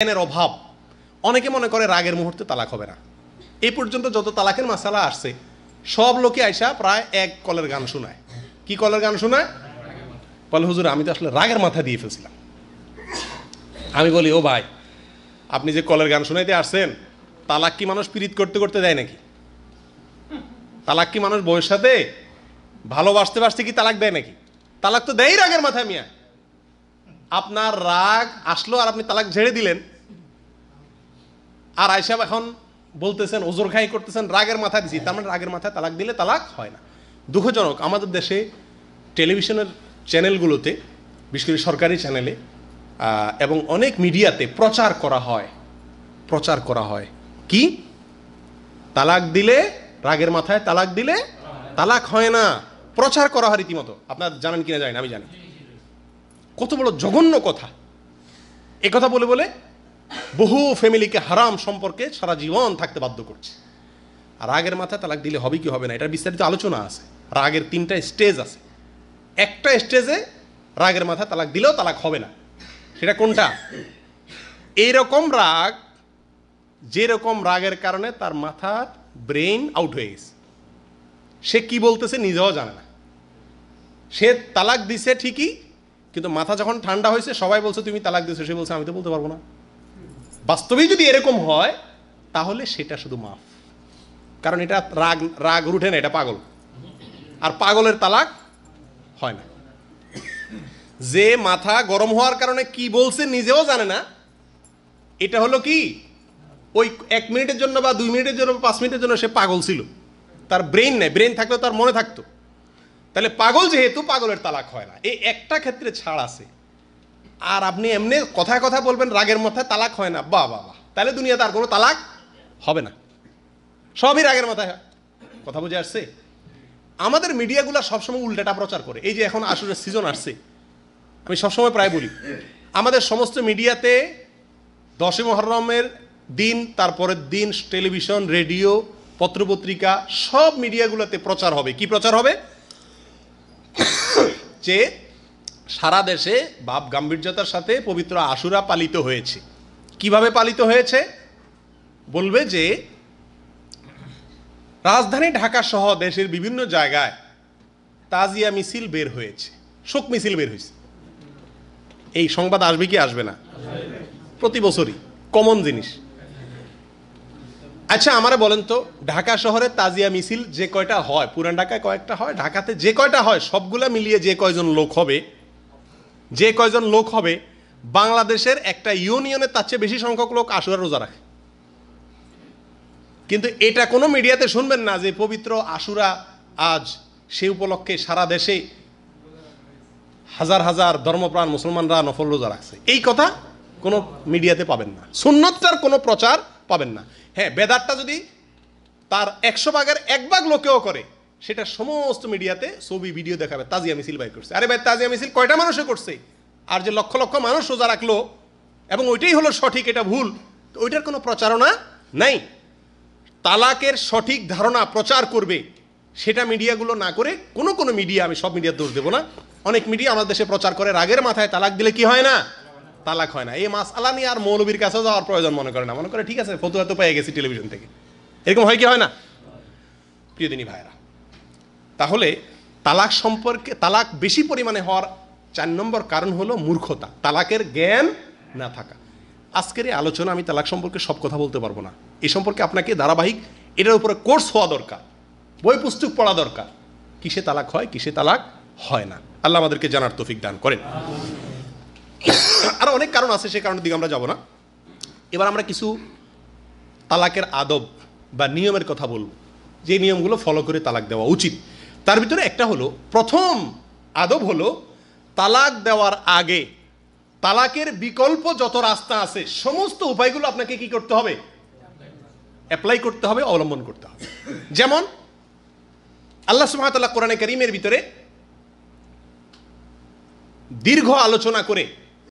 জ্ঞানের অভাব অনেকে মনে করে রাগের মুহূর্তে তালাক হবে না এই পর্যন্ত যত তালাকের মাসালা আসছে সব লোকে আইসা প্রায় এক কলের গান শোনায় কি কলের গান শোনায় বলে হুজুর আমি তো আসলে রাগের মাথা দিয়ে ফেলছিলাম আমি বলি ও ভাই আপনি যে কলের গান শোনাইতে আসছেন তালাক কি মানুষ পীড়িত করতে করতে দেয় নাকি তালাক কি মানুষ বউয়ের সাথে ভালোবাসতে বাসতে কি তালাক দেয় নাকি তালাক তো দেয় রাগের মাথায় মিয়া আপনার রাগ আসলো আর আপনি তালাক ঝেড়ে দিলেন আর আয়সাব এখন বলতেছেন ওজোর ঘাই করতেছেন রাগের মাথায় দিছি তার মানে রাগের মাথায় তালাক দিলে তালাক হয় না দুঃখজনক আমাদের দেশে টেলিভিশনের চ্যানেলগুলোতে বিশেষ করে সরকারি চ্যানেলে এবং অনেক মিডিয়াতে প্রচার করা হয় প্রচার করা হয় কি তালাক দিলে রাগের মাথায় তালাক দিলে তালাক হয় না প্রচার করা হয় রীতিমতো আপনার জানেন কিনা জানেন আমি জানি কত বড় জঘন্য কথা এ কথা বলে বলে বহু ফ্যামিলিকে হারাম সম্পর্কে সারা জীবন থাকতে বাধ্য করছে আর আগের মাথায় তালাক দিলে হবে কি হবে না এটা বিস্তারিত আলোচনা আছে রাগের তিনটা স্টেজ আছে একটা স্টেজে রাগের মাথায় তালাক দিলেও তালাক হবে না সেটা কোনটা এইরকম রাগ যেরকম রাগের কারণে তার মাথার ব্রেন আউট হয়ে গেছে সে কি বলতেছে নিজেও জানে না সে তালাক দিছে ঠিকই কিন্তু মাথা যখন ঠান্ডা হয়েছে সবাই বলছে তুমি তালাক দিয়েছো সে বলছে আমি তো বলতে পারবো না বাস্তবেই যদি এরকম হয় তাহলে সেটা শুধু মাফ কারণ এটা রাগ রাগ উঠে না এটা পাগল আর পাগলের তালাক হয় না যে মাথা গরম হওয়ার কারণে কি বলছে নিজেও জানে না এটা হলো কি ওই এক মিনিটের জন্য বা দুই মিনিটের জন্য পাঁচ মিনিটের জন্য সে পাগল ছিল তার ব্রেইন নেই ব্রেইন থাকলে তার মনে থাকতো তাহলে পাগল যেহেতু পাগলের তালাক হয় না এই একটা ক্ষেত্রে ছাড় আছে আর আপনি এমনি কথায় কথা বলবেন রাগের মাথায় তালাক হয় না বা বাবা তাহলে দুনিয়াতে আর কোনো তালাক হবে না সবই রাগের মাথায় কথা বুঝে আসছে আমাদের মিডিয়াগুলো সবসময় উল্টাটা প্রচার করে এই যে এখন আসলে সিজন আসছে আমি সবসময় প্রায় বলি আমাদের সমস্ত মিডিয়াতে দশই মহরমের দিন তারপরের দিন টেলিভিশন রেডিও পত্রপত্রিকা সব মিডিয়াগুলোতে প্রচার হবে কি প্রচার হবে চেয়ে সারা দেশে ভাব গাম্ভীর্যতার সাথে পবিত্র আশুরা পালিত হয়েছে কিভাবে পালিত হয়েছে বলবে যে রাজধানী ঢাকা সহ দেশের বিভিন্ন জায়গায় তাজিয়া মিছিল বের হয়েছে শোক মিছিল বের হয়েছে এই সংবাদ আসবে কি আসবে না প্রতি বছরই কমন জিনিস আচ্ছা আমারে বলেন তো ঢাকা শহরে তাজিয়া মিছিল যে কয়টা হয় পুরান ঢাকায় কয়েকটা হয় ঢাকাতে যে কয়টা হয় সবগুলা মিলিয়ে যে কয়জন লোক হবে যে কয়জন লোক হবে বাংলাদেশের একটা ইউনিয়নে তার চেয়ে বেশি সংখ্যক লোক আশুরা রোজা রাখে কিন্তু এটা কোনো মিডিয়াতে শুনবেন না যে পবিত্র আশুরা আজ সে উপলক্ষে সারা দেশে হাজার হাজার ধর্মপ্রাণ মুসলমানরা নফল রোজা রাখছে এই কথা কোনো মিডিয়াতে পাবেন না সুন্নতটার কোনো প্রচার পাবেন না হ্যাঁ বেদারটা যদি তার একশো ভাগের এক ভাগ লোকেও করে সেটা সমস্ত মিডিয়াতে ছবি ভিডিও দেখাবে তাজিয়া মিছিল বাই করছে আরে ভাই তাজিয়া মিছিল কয়টা মানুষে করছে আর যে লক্ষ লক্ষ মানুষ সোজা রাখলো এবং ওইটাই হলো সঠিক এটা ভুল তো ওইটার কোনো প্রচারণা নাই তালাকের সঠিক ধারণা প্রচার করবে সেটা মিডিয়াগুলো না করে কোনো কোনো মিডিয়া আমি সব মিডিয়ার দোষ দেবো না অনেক মিডিয়া আমাদের দেশে প্রচার করে রাগের মাথায় তালাক দিলে কি হয় না তালাক হয় না এই মাস আলা নিয়ে আর মৌলবীর কাছেও যাওয়ার প্রয়োজন মনে করে না মনে করে ঠিক আছে ফতুয়া তো পেয়ে গেছি টেলিভিশন থেকে এরকম হয় কি হয় না প্রিয় দিনী ভাইরা তাহলে তালাক সম্পর্কে তালাক বেশি পরিমাণে হওয়ার চার নম্বর কারণ হলো মূর্খতা তালাকের জ্ঞান না থাকা আজকের এই আলোচনা আমি তালাক সম্পর্কে সব কথা বলতে পারবো না এ সম্পর্কে আপনাকে ধারাবাহিক এটার উপরে কোর্স হওয়া দরকার বই পুস্তক পড়া দরকার কিসে তালাক হয় কিসে তালাক হয় না আল্লাহ আমাদেরকে জানার তৌফিক দান করেন আরও অনেক কারণ আছে সে কারণের দিকে আমরা যাব না এবার আমরা কিছু তালাকের আদব বা নিয়মের কথা বলব যে নিয়মগুলো ফলো করে তালাক দেওয়া উচিত তার ভিতরে একটা হলো প্রথম আদব হলো তালাক দেওয়ার আগে তালাকের বিকল্প যত রাস্তা আছে সমস্ত উপায়গুলো আপনাকে কি করতে হবে অ্যাপ্লাই করতে হবে অবলম্বন করতে হবে যেমন আল্লাহ সুমাতাল্লাহ কোরআনে করিমের ভিতরে দীর্ঘ আলোচনা করে